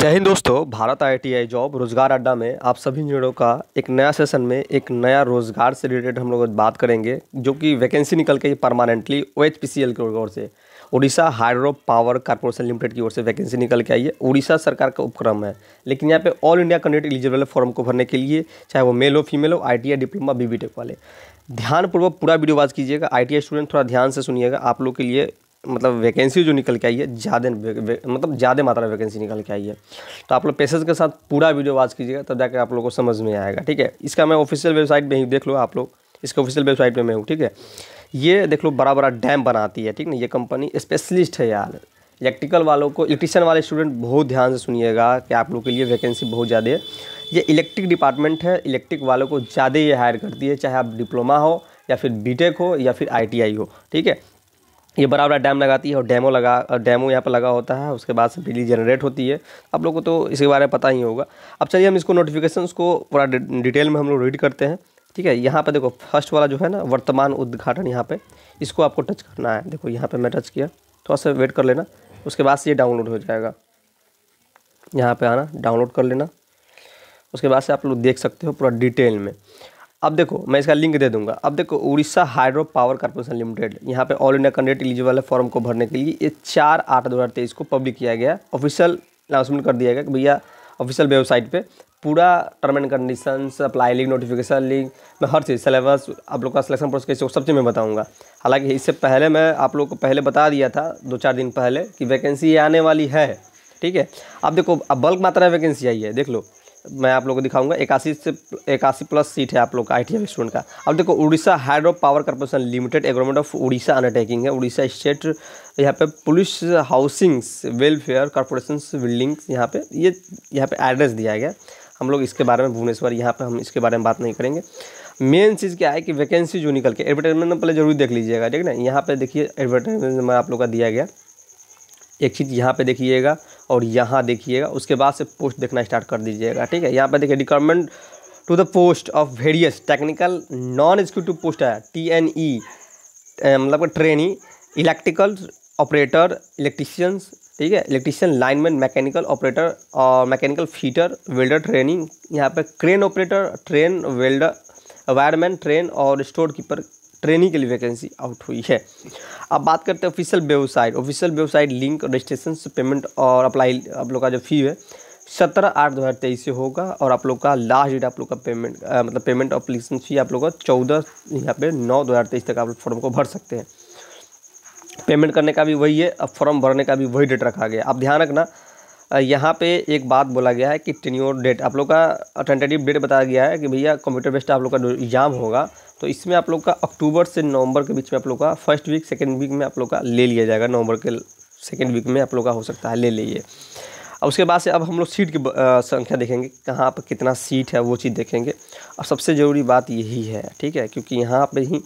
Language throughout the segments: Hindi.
जय हिंद दोस्तों भारत आईटीआई जॉब रोजगार अड्डा में आप सभी इंजीनियरों का एक नया सेशन में एक नया रोजगार से रिलेटेड हम लोग बात करेंगे जो कि वैकेंसी निकल के permanently O H P C L की ओर से Orissa hydro power corporation limited की ओर से वैकेंसी निकल के आई है उड़ीसा सरकार का उपक्रम है लेकिन यहाँ पे all India candidate eligible form को भरने के लिए चाहे वो मेल हो फीमेल हो आई टी आई डिप्लोमा बी वाले ध्यानपूर्वक पूरा वीडियो वाच कीजिएगा आई टी आई स्टूडेंट थोड़ा ध्यान से सुनिएगा आप लोग के लिए मतलब वैकेंसी जो निकल के आई है ज़्यादा मतलब ज़्यादा मात्रा में वैकेंसी निकल के आई है तो आप लोग पैसेज के साथ पूरा वीडियो वॉच कीजिएगा तब जाकर आप लोग को समझ में आएगा ठीक है इसका मैं ऑफिशियल वेबसाइट में ही देख लो आप लोग इसके ऑफिशियल वेबसाइट में मैं हूँ ठीक है ये देख लो बड़ा बड़ा डैम बनाती है ठीक ना ये कंपनी स्पेशलिस्ट है यार इलेक्ट्रिकल वालों को इलेक्ट्रिशियन वाले स्टूडेंट बहुत ध्यान से सुनिएगा कि आप लोग के लिए वैकेंसी बहुत ज़्यादा है ये इलेक्ट्रिक डिपार्टमेंट है इलेक्ट्रिक वालों को ज़्यादा ये हायर करती है चाहे आप डिप्लोमा हो या फिर बीटेक हो या फिर आईटीआई हो ठीक है ये बड़ा डैम लगाती है और डैमो लगा डैमो यहाँ पर लगा होता है उसके बाद से बिजली जनरेट होती है आप लोग को तो इसके बारे में पता ही होगा अब चलिए हम इसको नोटिफिकेशन को पूरा डिटेल में हम लोग रीड करते हैं ठीक है यहाँ पर देखो फर्स्ट वाला जो है ना वर्तमान उद्घाटन यहाँ पर इसको आपको टच करना है देखो यहाँ पर मैं टच किया थोड़ा सा वेट कर लेना उसके बाद से ये डाउनलोड हो जाएगा यहाँ पर आना डाउनलोड कर लेना उसके बाद से आप लोग देख सकते हो पूरा डिटेल में अब देखो मैं इसका लिंक दे दूंगा अब देखो Orissa hydro power corporation limited यहाँ पे ऑल इंडिया कंडेट एलिजिबल है फॉर्म को भरने के लिए ये चार आठ दो हज़ार तेईस को पब्लिक किया गया ऑफिशियल अनाउंसमेंट कर दिया गया कि भैया ऑफिशियल वेबसाइट पे पूरा term and condition apply link notification link मैं हर चीज़ सिलेबस आप लोग का सिलेक्शन प्रोसेस कैसे सब चीज़ मैं बताऊँगा हालांकि इससे पहले मैं आप लोग को पहले बता दिया था दो चार दिन पहले कि वैकेंसी आने वाली है ठीक है अब देखो अब बल्क मात्रा में वैकेंसी आई है देख लो मैं आप लोग को दिखाऊंगा इक्यासी से इक्यासी प्लस सीट है आप लोग का आई स्टूडेंट का अब देखो Orissa hydro power corporation limited agreement of Orissa undertaking है उड़ीसा स्टेट यहाँ पे police housings welfare corporation buildings यहाँ पे ये यहाँ पे एड्रेस दिया गया हम लोग इसके बारे में भुवनेश्वर यहाँ पर हम इसके बारे में बात नहीं करेंगे मेन चीज़ क्या है कि वैकेंसी जो निकल के एडवर्टाइजमेंट पहले जरूर देख लीजिएगा ठीक है ना यहाँ पे देखिए एडवर्टाइजमेंट आप लोग का दिया गया एक चीज़ यहाँ पे देखिएगा और यहाँ देखिएगा उसके बाद से पोस्ट देखना स्टार्ट कर दीजिएगा ठीक है यहाँ पे देखिए requirement to the post of various technical non executive post है टी एन ई मतलब ट्रेनी इलेक्ट्रिकल ऑपरेटर इलेक्ट्रिशियंस ठीक है इलेक्ट्रिशियन लाइनमैन मैकेनिकल ऑपरेटर और मैकेनिकल फीटर वेल्डर ट्रेनिंग यहाँ पर crane operator train welder wireman train और स्टोर कीपर ट्रेनिंग के लिए वैकेंसी आउट हुई है अब बात करते हैं official website official website link registration payment और अप्लाई आप लोग का जो फी है सत्रह आठ दो हज़ार तेईस से होगा और आप लोग का लास्ट डेट आप लोग का पेमेंट आ, मतलब पेमेंट अप्लीकेशन फी आप लोग का चौदह यहाँ पे नौ दो हज़ार तेईस तक आप लोग फॉर्म को भर सकते हैं पेमेंट करने का भी वही है अब फॉर्म भरने का भी वही डेट रखा गया आप ध्यान रखना यहाँ पे एक बात बोला गया है कि टेन्योर डेट आप लोग का टेंटेटिव डेट बताया गया है कि भैया कंप्यूटर बेस्ड आप लोग का जो एग्ज़ाम होगा तो इसमें आप लोग का अक्टूबर से नवंबर के बीच में आप लोग का फर्स्ट वीक सेकेंड वीक में आप लोग का ले लिया जाएगा नवंबर के सेकेंड वीक में आप लोग का हो सकता है ले लीजिए अब उसके बाद से अब हम लोग सीट की संख्या देखेंगे कहाँ पर कितना सीट है वो चीज़ देखेंगे और सबसे ज़रूरी बात यही है ठीक है क्योंकि यहाँ पर ही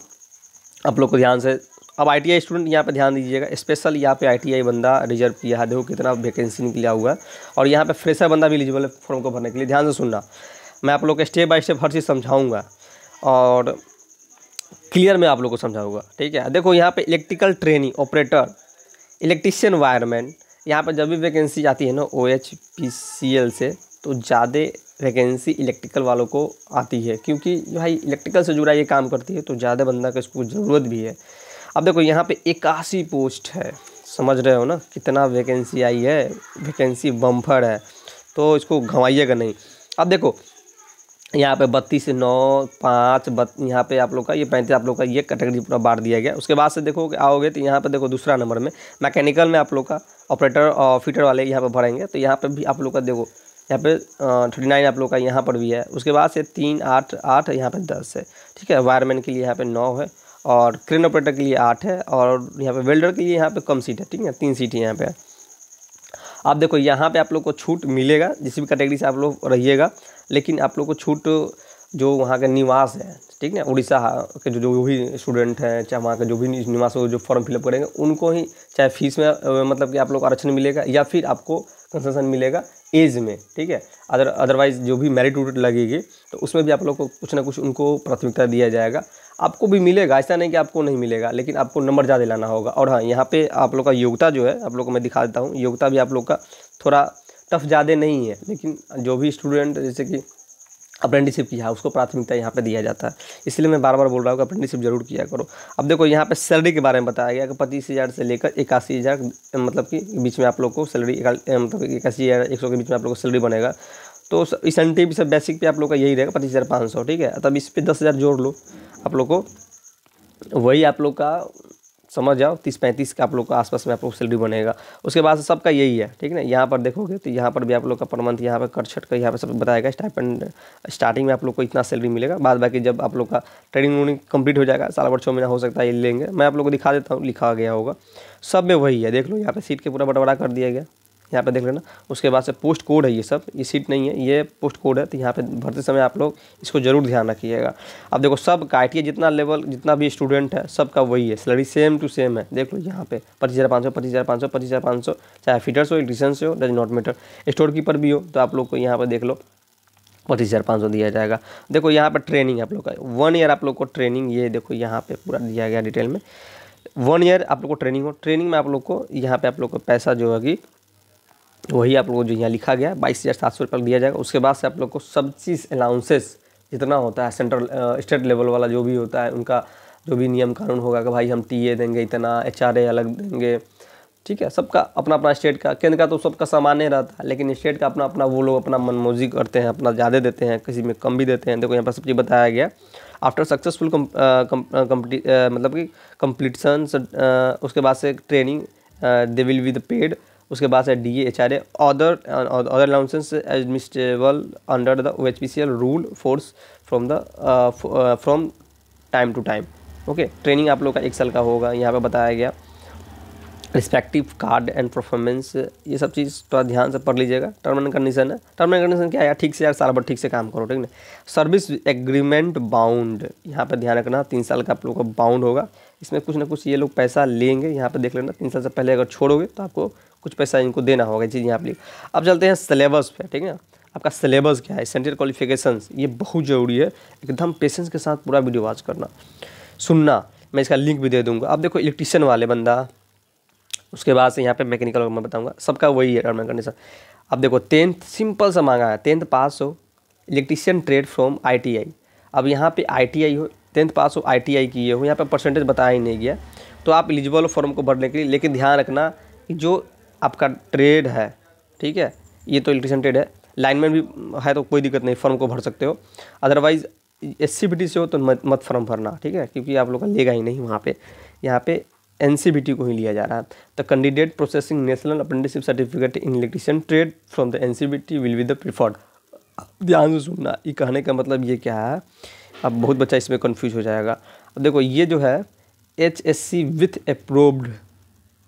आप लोग को ध्यान से अब आई स्टूडेंट यहाँ पे ध्यान दीजिएगा स्पेशल यहाँ पे आई बंदा रिजर्व किया है देखो कितना वैकेंसी निकला हुआ है और यहाँ पे फ्रेशर बंदा भी एलिजिबल है फॉर्म को भरने के लिए ध्यान से सुनना मैं आप लोग को स्टेप बाय स्टेप हर चीज़ समझाऊँगा और क्लियर में आप लोग को समझाऊंगा ठीक है देखो यहाँ पे electrical training operator electrician wireman यहाँ पर जब भी वैकेंसी आती है ना O H P C L से तो ज़्यादा वैकेंसी इलेक्ट्रिकल वालों को आती है क्योंकि भाई इलेक्ट्रिकल से जुड़ा ये काम करती है तो ज़्यादा बंदा का इसको ज़रूरत भी है अब देखो यहाँ पर इक्यासी पोस्ट है समझ रहे हो ना कितना वैकेंसी आई है वैकेंसी बम्फर है तो इसको घवाइएगा नहीं अब देखो यहाँ पे बत्तीस नौ पाँच बत यहाँ पे आप लोग का ये पैंतीस आप लोग का ये कैटेगरी पूरा बांट दिया गया उसके बाद से देखो आओगे तो यहाँ पे देखो दूसरा नंबर में मैकेनिकल में आप लोग का ऑपरेटर और फिटर वाले यहाँ पे भरेंगे तो यहाँ पे भी आप लोग का देखो यहाँ पे थर्टी नाइन आप लोग का यहाँ पर भी है उसके बाद से तीन आठ आठ यहाँ पर दस है ठीक है वायरमैन के लिए यहाँ पर नौ है और क्रेन ऑपरेटर के लिए आठ है और यहाँ पर वेल्डर के लिए यहाँ पर कम सीट है ठीक है तीन सीट है यहाँ पर आप देखो यहाँ पर आप लोग को छूट मिलेगा जिस भी कैटेगरी से आप लोग रहिएगा लेकिन आप लोग को छूट जो वहाँ का निवास है ठीक ना उड़ीसा के जो जो भी स्टूडेंट हैं चाहे वहाँ का जो भी निवास जो फॉर्म फिलअप करेंगे उनको ही चाहे फीस में मतलब कि आप लोग को आरक्षण मिलेगा या फिर आपको कंसेशन मिलेगा एज में ठीक है अदर अदरवाइज जो भी मेरिट वूट लगेगी तो उसमें भी आप लोग को कुछ ना कुछ उनको प्राथमिकता दिया जाएगा आपको भी मिलेगा ऐसा नहीं कि आपको नहीं मिलेगा लेकिन आपको नंबर ज़्यादा लाना होगा और हाँ यहाँ पे आप लोग का योग्यता जो है आप लोग को मैं दिखा देता हूँ योग्यता भी आप लोग का थोड़ा टफ ज़्यादा नहीं है लेकिन जो भी स्टूडेंट जैसे कि अप्रेंटिसिप किया उसको प्राथमिकता यहाँ पे दिया जाता है इसलिए मैं बार बार बोल रहा हूँ कि अप्रेंटिसिप जरूर किया करो अब देखो यहाँ पे सैलरी के बारे में बताया गया कि पच्चीस हज़ार से लेकर इक्यासी हज़ार मतलब कि बीच में आप लोग को सैलरी मतलब इक्यासी हज़ार एक सौ के बीच में आप लोग को सैलरी बनेगा तो इंसेंटिव सब बेसिक पे आप लोग का यही रहेगा पच्चीस हज़ार पाँच सौ ठीक है तब इस पर दस हज़ार जोड़ लो आप लोग को वही आप लोग का समझ जाओ तीस पैंतीस के आप लोग का आसपास में आप लोग सैलरी बनेगा उसके बाद सबका यही है ठीक है ना यहाँ पर देखोगे तो यहाँ पर भी आप लोग का पर मंथ यहाँ पर कट छट कर यहाँ पर सब बताएगा स्टार्ट स्टार्टिंग में आप लोग को इतना सैलरी मिलेगा बाद बाकी जब आप लोग का ट्रेनिंग वनिंग कंप्लीट हो जाएगा साल भर छः महीना हो सकता है ये लेंगे मैं आप लोग को दिखा देता हूँ लिखा गया होगा सब में वही है देख लो यहाँ पर सीट के पूरा बटवारा कर दिया गया यहाँ पे देख लेना उसके बाद से पोस्ट कोड है ये सब ये सीट नहीं है ये पोस्ट कोड है तो यहाँ पे भरते समय आप लोग इसको जरूर ध्यान रखिएगा अब देखो सब क्राइटेरिया जितना लेवल जितना भी स्टूडेंट है सबका वही है सैलरी सेम टू सेम है देख लो यहाँ पे पच्चीस हज़ार पाँच सौ पच्चीस हज़ार पाँच सौ पच्चीस हज़ार पाँच सौ चाहे फीटर्स हो इलेक्ट्रीशियन से हो does not matter store keeper भी हो तो आप लोग को यहाँ पर देख लो पच्चीस हज़ार पाँच सौ दिया जाएगा देखो यहाँ पर ट्रेनिंग आप लोग का वन ईयर आप लोग को ट्रेनिंग ये देखो यहाँ पे पूरा दिया गया डिटेल में वन ईयर आप लोग को ट्रेनिंग हो ट्रेनिंग में आप लोग को यहाँ पे आप लोग को पैसा जो है कि वही आप लोगों को जो यहाँ लिखा गया बाईस हज़ार सात सौ रुपये दिया जाएगा उसके बाद से आप लोग को सब चीज़ अलाउंसेस जितना होता है सेंट्रल स्टेट लेवल वाला जो भी होता है उनका जो भी नियम कानून होगा कि भाई हम टी देंगे इतना एच अलग देंगे ठीक है सबका अपना अपना स्टेट का केंद्र का तो सबका सामान्य रहता है लेकिन स्टेट का अपना अपना वो लोग अपना मनमोजी करते हैं अपना ज़्यादा देते हैं किसी में कम भी देते हैं देखो यहाँ पर सब चीज़ बताया गया आफ्टर सक्सेसफुल मतलब कि कम्प्लीटसन उसके बाद से training they will be the paid उसके बाद है D H R either other allowances administrable under the O H P C L rule force from the from time to time okay training आप लोग का एक साल का होगा यहाँ पे बताया गया रिस्पेक्टिव कार्ड एंड परफॉर्मेंस ये सब चीज़ थोड़ा तो ध्यान से पढ़ लीजिएगा टर्म एंड कंडीशन है टर्म एंड कंडीशन क्या है यार ठीक से यार साल भर ठीक से काम करो ठीक ना सर्विस एग्रीमेंट बाउंड यहाँ पर ध्यान रखना तीन साल का आप लोग का बाउंड होगा इसमें कुछ ना कुछ ये लोग पैसा लेंगे यहाँ पर देख लेना तीन साल से पहले अगर छोड़ोगे तो आपको कुछ पैसा इनको देना होगा चीज़ यहाँ पर अब चलते हैं सिलेबस पे ठीक है आपका सिलेबस क्या है सेंट्रल क्वालिफिकेशन ये बहुत ज़रूरी है एकदम पेशेंस के साथ पूरा वीडियो वॉच करना सुनना मैं इसका लिंक भी दे दूंगा अब देखो इलेक्ट्रिशियन वाले बंदा उसके बाद से यहाँ पे मैकेनिकल मैं बताऊँगा सबका वही है रन कंडीशन अब देखो टेंथ सिंपल सा मांगा है टेंथ पास हो इलेक्ट्रिशियन ट्रेड फ्रॉम आईटीआई अब यहाँ पे आईटीआई हो टेंथ पास हो आईटीआई किए हो यहाँ पे परसेंटेज बताया ही नहीं गया तो आप एलिजिबल हो फॉर्म को भरने के लिए लेकिन ध्यान रखना कि जो आपका ट्रेड है ठीक है ये तो इलेक्ट्रिशियन ट्रेड है लाइनमैन भी है तो कोई दिक्कत नहीं फॉर्म को भर सकते हो अदरवाइज़ एस से हो तो मत मत फॉर्म भरना ठीक है क्योंकि आप लोग का लेगा ही नहीं वहाँ पर यहाँ पर एन को ही लिया जा रहा है the candidate processing national apprenticeship certificate in electrician trade from the N will be the preferred ध्यान से सुनना ये कहने का मतलब ये क्या है अब बहुत बच्चा इसमें कन्फ्यूज हो जाएगा अब देखो ये जो है H S C with approved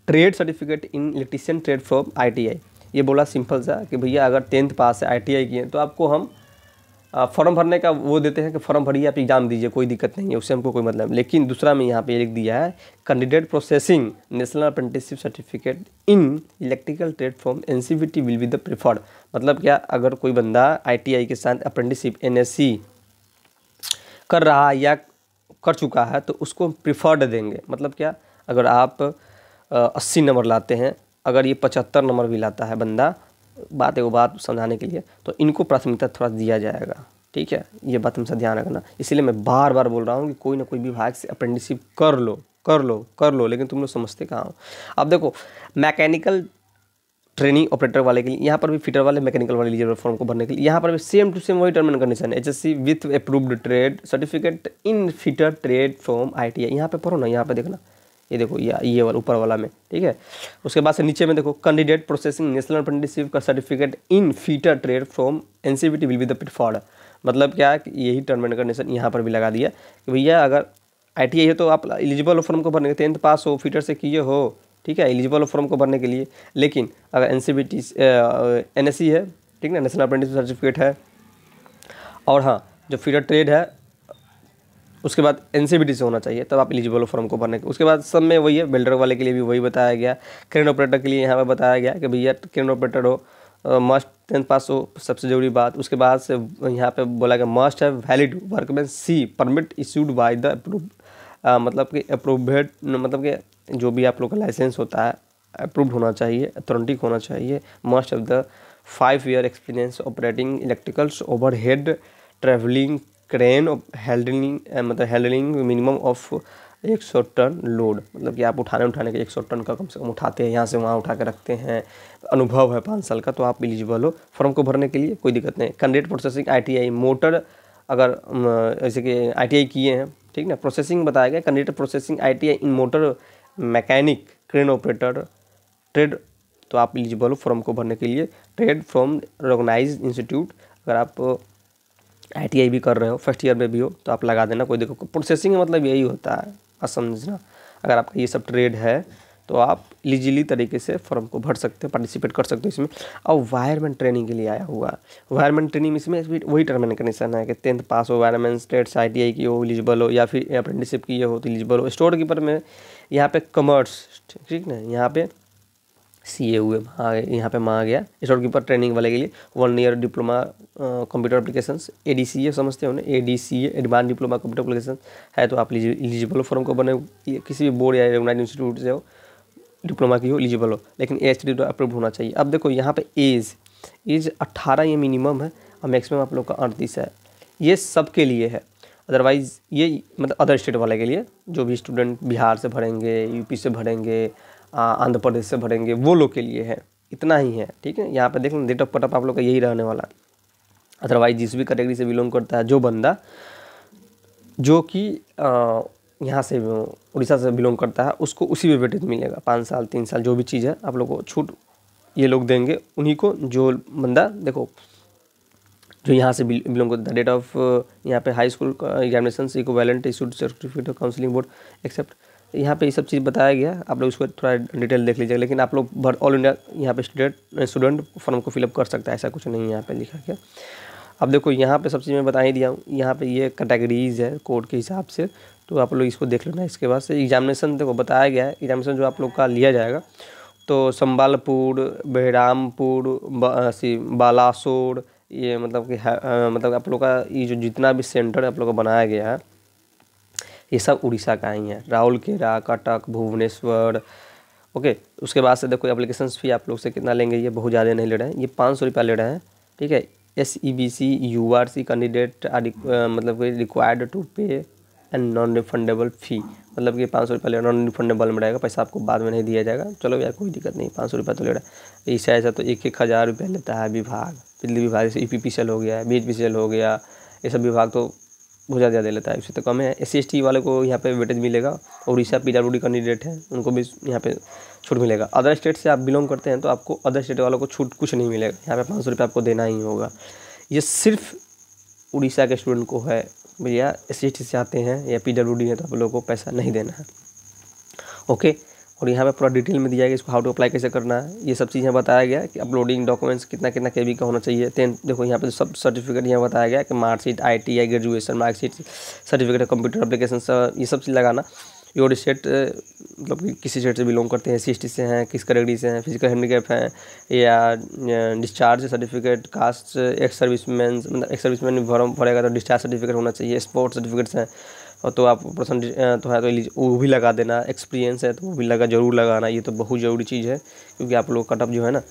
trade certificate in electrician trade from ITI ये बोला सिंपल सा कि भैया अगर टेंथ पास है आईटीआई की हैं तो आपको हम फॉर्म भरने का वो देते हैं कि फॉर्म भरिए आप एग्ज़ाम दीजिए कोई दिक्कत नहीं है उससे हमको कोई मतलब लेकिन दूसरा में यहाँ पे लिख दिया है candidate processing national apprenticeship certificate in electrical trade form N will be the preferred मतलब क्या अगर कोई बंदा आई के साथ अप्रेंटिसशिप एन कर रहा या कर चुका है तो उसको प्रिफर्ड देंगे मतलब क्या अगर आप अस्सी नंबर लाते हैं अगर ये पचहत्तर नंबर भी लाता है बंदा बात एगो बात समझाने के लिए तो इनको प्राथमिकता थोड़ा दिया जाएगा ठीक है ये बात हमसे ध्यान रखना इसलिए मैं बार बार बोल रहा हूँ कि कोई ना कोई विभाग से अप्रेंटिसशिप कर लो कर लो कर लो लेकिन तुम लोग समझते कहाँ हो अब देखो मैकेनिकल ट्रेनिंग ऑपरेटर वाले के लिए यहाँ पर भी फिटर वाले मैकेनिकल वाले लीजिए फॉर्म को भरने के लिए यहाँ पर भी सेम टू सेम वही term and condition H S C with approved trade certificate in fitter trade form I T I यहाँ पर पढ़ो ना यहाँ पर देखना ये देखो या ये वाला ऊपर वाला में ठीक है उसके बाद से नीचे में देखो कैंडिडेट प्रोसेसिंग नेशनल अप्रेंटिसिप का certificate in fitter trade from N C B T will be the preferred मतलब क्या है कि यही टर्म एंड कंडीशन यहाँ पर भी लगा दिया कि भैया अगर आई टी आई है तो आप एलिजिबल फॉर्म को भरने के टेंथ पास हो फीटर से किए हो ठीक है एलिजिबल फॉर्म को भरने के लिए लेकिन अगर N C B T N S C है ठीक है नेशनल अप्रेंटिस सर्टिफिकेट है और हाँ जो फीडर ट्रेड है उसके बाद एन से होना चाहिए तब आप एलिजिबल हो फॉर्म को भरने के उसके बाद सब में वही है बिल्डर वाले के लिए भी वही बताया गया क्रेन ऑपरेटर के लिए यहाँ पर बताया गया कि भैया क्रेन ऑपरेटर हो मस्ट टेंथ पास हो सबसे ज़रूरी बात उसके बाद से यहाँ पे बोला गया मस्ट है valid workman C permit issued by the approve मतलब कि अप्रूवेड मतलब कि जो भी आप लोग का लाइसेंस होता है अप्रूव्ड होना चाहिए अथॉरेंटिक होना चाहिए must of the five year experience operating electricals overhead travelling crane handling uh, मतलब हैंडलिंग मिनिमम ऑफ एक सौ टन लोड मतलब कि आप उठाने उठाने के एक सौ टन का कम से कम उठाते हैं यहाँ से वहाँ उठा के रखते हैं अनुभव है पाँच साल का तो आप एलिजिबल हो फॉर्म को भरने के लिए कोई दिक्कत नहीं कंडेट प्रोसेसिंग आई मोटर अगर जैसे कि आई किए हैं ठीक ना प्रोसेसिंग बताया गया candidate processing I in motor mechanic crane operator trade तो आप एलिजिबल हो फॉर्म को भरने के लिए ट्रेड फ्रॉम रोगनाइज इंस्टीट्यूट अगर आप आई भी कर रहे हो फर्स्ट ईयर में भी हो तो आप लगा देना कोई देखो प्रोसेसिंग मतलब यही होता है आप समझना अगर आपका ये सब ट्रेड है तो आप इलीजिली तरीके से फॉर्म को भर सकते हो पार्टिसिपेट कर सकते हो इसमें और वायरमैन ट्रेनिंग के लिए आया हुआ वायरमैन ट्रेनिंग में इसमें वही टर्म एंड कंडीशन है कि टेंथ पास हो wireman states I T I की हो इलिजिबल हो या फिर अप्रेंटिसिप की हो तो एलिजिबल हो स्टोर कीपर में यहाँ पे कॉमर्स ठीक ना यहाँ पे सी ए हुए यहाँ पे मांगा गया स्टॉक कीपर ट्रेनिंग वाले के लिए one year diploma computer application A D C A समझते हो ना A D C A advance diploma computer application है तो आप इलिजिबल हो फॉर्म को बने किसी भी बोर्ड या रेगुनाइज इंस्टीट्यूट से हो डिप्लोमा की हो इलिजिबल हो लेकिन एच डी अप्रूव होना चाहिए अब देखो यहाँ पे एज एज अट्ठारह ये मिनिमम है और मैक्सिमम आप लोग का अड़तीस है ये सब के लिए है अदरवाइज़ ये मतलब अदर स्टेट वाले के लिए जो भी स्टूडेंट बिहार से भरेंगे यूपी से भरेंगे आंध्र प्रदेश से भरेंगे वो लोग के लिए है इतना ही है ठीक है यहाँ पर देख लो डेट ऑफ कटअप आप लोग का यही रहने वाला अदरवाइज जिस भी कैटेगरी से बिलोंग करता है जो बंदा जो कि यहाँ से उड़ीसा से बिलोंग करता है उसको उसी भी वेटेज मिलेगा पाँच साल तीन साल जो भी चीज़ है आप लोग को छूट ये लोग देंगे उन्हीं को जो बंदा देखो जो यहाँ से बिलोंग करता है डेट ऑफ यहाँ पे high school examination equivalent issued certificate counselling board accept यहाँ पे ये सब चीज़ बताया गया आप लोग इसको थोड़ा डिटेल देख लीजिएगा लेकिन आप लोग भर ऑल इंडिया यहाँ पे स्टूडेंट स्टूडेंट फॉर्म को फिलअप कर सकता है ऐसा कुछ नहीं है यहाँ पे लिखा गया अब देखो यहाँ पे सब चीज़ मैं बता ही दिया हूँ यहाँ पे ये कैटेगरीज है कोड के हिसाब से तो आप लोग इसको देख लेना इसके बाद से एग्जामिनेशन देखो बताया गया है एग्जामिनेशन जो आप लोग का लिया जाएगा तो संबालपुर बहरामपुर बालासोर ये मतलब कि मतलब आप लोग का ये जो जितना भी सेंटर आप लोग का बनाया गया है ये सब उड़ीसा का ही है राउलकेला कटक भुवनेश्वर ओके उसके बाद से देखो एप्लीकेशन फ़ी आप लोग से कितना लेंगे ये बहुत ज़्यादा नहीं ले रहे हैं ये पाँच सौ रुपया ले रहे हैं ठीक है S E B C U R C candidate मतलब मतलब required to pay and non refundable fee मतलब कि पाँच सौ रुपया नॉन रिफंडेबल में रहेगा पैसा आपको बाद में नहीं दिया जाएगा चलो यार कोई दिक्कत नहीं पाँच सौ रुपया तो ले रहा है ऐसा ऐसा तो एक एक हज़ार रुपया लेता है विभाग बिजली विभाग जैसे ई पी पी सेल हो गया बी एच पी सेल हो गया ये सब विभाग तो बहुत ज़्यादा लेता है उससे तो कम है एस सी वाले को यहाँ पे वेटेज मिलेगा और Orissa P W D candidate है उनको भी यहाँ पे छूट मिलेगा अदर स्टेट से आप बिलोंग करते हैं तो आपको अदर स्टेट वालों को छूट कुछ नहीं मिलेगा यहाँ पे पाँच सौ रुपये आपको देना ही होगा ये सिर्फ उड़ीसा के स्टूडेंट को है भैया एस सी से आते हैं या पी डब्ल्यू डी है तो आप लोगों को पैसा नहीं देना है ओके और यहाँ पे पूरा डिटेल में दिया गया इसको हाउ टू अप्लाई कैसे करना है ये सब चीज़ यहाँ बताया गया कि अपलोडिंग डॉक्यूमेंट्स कितना कितना के का होना चाहिए तेन देखो यहाँ पे सब सर्टिफिकेट यहाँ बताया गया कि marksheet I T I graduation marksheet certificate computer application ये सब चीज़ लगाना योर स्टेट मतलब किसी स्टेट से बिलोंग करते हैं सी से हैं किस कैटेगरी से हैं फिजिकल हैंडीकैप हैं या discharge certificate caste ex service man मतलब एक्स सर्विस मैन भरेगा तो डिस्चार्ज सर्टिफिकेट होना चाहिए स्पोर्ट्स सर्टिफिकेट्स हैं और तो आप पर्सन तो है तो वो भी लगा देना एक्सपीरियंस है तो वो भी लगा जरूर लगाना ये तो बहुत ज़रूरी चीज़ है क्योंकि आप लोग कटअप जो है ना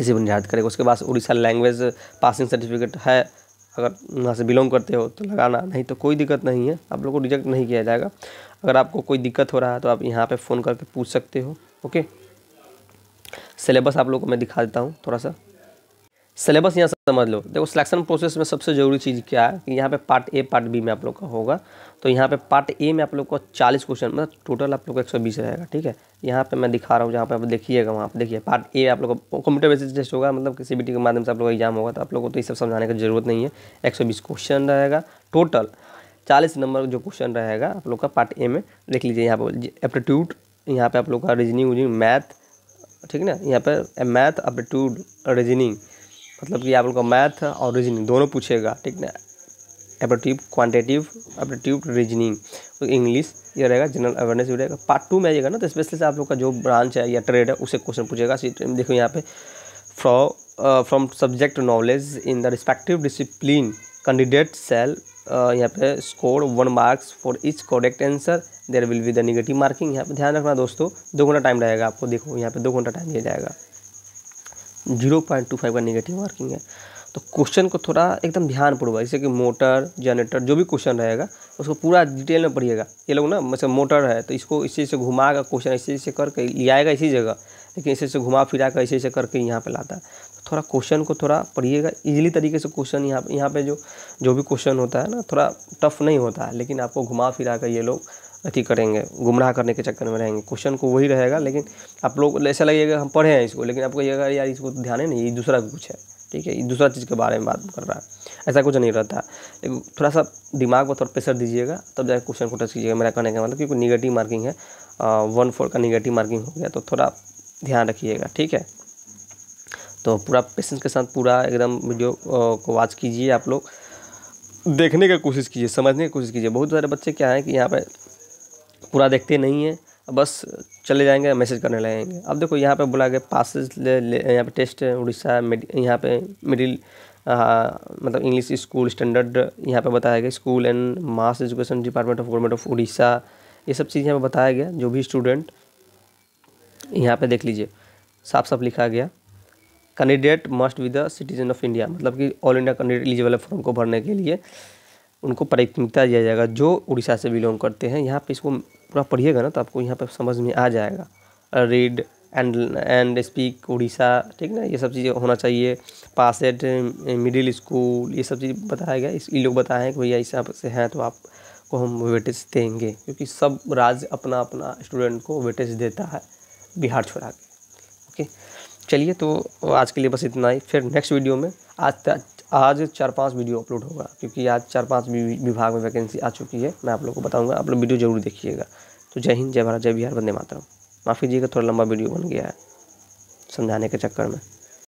इसी पर निर्धारित करेगा उसके बाद उड़ीसा लैंग्वेज पासिंग सर्टिफिकेट है अगर वहाँ से बिलोंग करते हो तो लगाना नहीं तो कोई दिक्कत नहीं है आप लोग को रिजेक्ट नहीं किया जाएगा अगर आपको कोई दिक्कत हो रहा है तो आप यहाँ पर फ़ोन करके पूछ सकते हो ओके सिलेबस आप लोग को मैं दिखा देता हूँ थोड़ा सा सिलेबस यहाँ समझ लो देखो सिलेक्शन प्रोसेस में सबसे ज़रूरी चीज़ क्या है कि यहाँ पे पार्ट ए पार्ट बी में आप लोग का होगा तो यहाँ पे पार्ट ए में आप लोग को 40 क्वेश्चन मतलब टोटल आप लोग का 120 रहेगा ठीक है यहाँ पे मैं दिखा रहा हूँ जहाँ पे आप देखिएगा वहाँ पे देखिए पार्ट ए आप लोग का कंप्यूटर बेसिस टेस्ट होगा मतलब किसी बी के माध्यम से आप लोग का एग्जाम होगा तो आप लोग को तो ये सब समझाने की जरूरत नहीं है एक क्वेश्चन रहेगा टोटल चालीस नंबर जो क्वेश्चन रहेगा आप लोग का पार्ट ए में देख लीजिए यहाँ पर एप्टीट्यूड यहाँ पर आप लोग का रीजनिंग वीजनिंग मैथ ठीक ना यहाँ पर मैथ एप्टीट्यूड रीजनिंग मतलब कि आप लोग का मैथ और रीजनिंग दोनों पूछेगा ठीक ना aptitude quantitative aptitude reasoning English ये रहेगा जनरल अवेयरनेस भी रहेगा पार्ट टू में आइएगा ना तो स्पेशली से आप लोग का जो ब्रांच है या ट्रेड है उसे क्वेश्चन पूछेगा देखो यहाँ पे from from subject knowledge in the respective discipline candidate shall यहाँ पे score one marks for each correct answer there will be the negative marking यहाँ पे ध्यान रखना दोस्तों दो घंटा टाइम रहेगा आपको देखो यहाँ पे दो घंटा टाइम दिया जाएगा जीरो पॉइंट टू फाइव का निगेटिव मार्किंग है तो क्वेश्चन को थोड़ा एकदम ध्यानपूर्वक जैसे कि मोटर जनरेटर जो भी क्वेश्चन रहेगा उसको पूरा डिटेल में पढ़िएगा ये लोग ना मतलब मोटर है तो इसको इसी से घुमाएगा क्वेश्चन इसी ऐसे करके ले आएगा इसी जगह लेकिन इसे से घुमा फिरा कर इसी ऐसे करके यहाँ पर लाता है तो थोड़ा क्वेश्चन को थोड़ा पढ़िएगा ईजिली तरीके से क्वेश्चन यहाँ यहाँ पे जो जो भी क्वेश्चन होता है ना थोड़ा टफ नहीं होता है लेकिन आपको घुमा फिरा कर ये लोग अति करेंगे गुमराह करने के चक्कर में रहेंगे क्वेश्चन को तो वही रहेगा लेकिन आप लोग ऐसा लगेगा हम पढ़े हैं इसको लेकिन आपको लगेगा यार इसको ध्यान है नहीं ये दूसरा कुछ है ठीक है ये दूसरा चीज़ के बारे में बात कर रहा है ऐसा कुछ नहीं रहता लेकिन थोड़ा सा दिमाग पर थोड़ा प्रेशर दीजिएगा तब जाकर क्वेश्चन को टच कीजिएगा मेरा कहने का मतलब क्योंकि निगेटिव मार्किंग है वन फोर का निगेटिव मार्किंग हो गया तो थोड़ा ध्यान रखिएगा ठीक है तो पूरा पेशेंस के साथ पूरा एकदम वीडियो को वॉच कीजिए आप लोग देखने का कोशिश कीजिए समझने की कोशिश कीजिए बहुत सारे बच्चे क्या हैं कि यहाँ पर पूरा देखते नहीं है बस चले जाएंगे मैसेज करने लगेंगे अब देखो यहाँ पे बोला गया पासेज ले, ले यहाँ पे टेस्ट उड़ीसा यहाँ पे मिडिल मतलब इंग्लिश स्कूल स्टैंडर्ड यहाँ पे बताया गया school and mass education department of government of Orissa ये सब चीज़ यहाँ पे बताया गया जो भी स्टूडेंट यहाँ पे देख लीजिए साफ साफ लिखा गया candidate must with the citizen of India मतलब कि ऑल इंडिया कैंडिडेट एलिजिबल है फॉर्म को भरने के लिए उनको प्राथमिकता दिया जाएगा जो उड़ीसा से बिलोंग करते हैं यहाँ पे इसको पूरा पढ़िएगा ना तो आपको यहाँ पे समझ में आ जाएगा read and and speak Orissa ठीक ना ये सब चीज़ें होना चाहिए पास एट मिडिल स्कूल ये सब चीज़ बताया गया इस लोग बताए हैं कि भैया इस से हैं तो आपको हम वेटेज देंगे क्योंकि सब राज्य अपना अपना स्टूडेंट को वेटेज देता है बिहार छोड़ा के ओके चलिए तो आज के लिए बस इतना ही फिर नेक्स्ट वीडियो में आज तक आज चार पांच वीडियो अपलोड होगा क्योंकि आज चार पांच विभाग में वैकेंसी आ चुकी है मैं आप लोग को बताऊंगा आप लोग वीडियो जरूर देखिएगा तो जय हिंद जय भारत जय बिहार बंदे मातरम माफ़ कीजिएगा थोड़ा लंबा वीडियो बन गया है समझाने के चक्कर में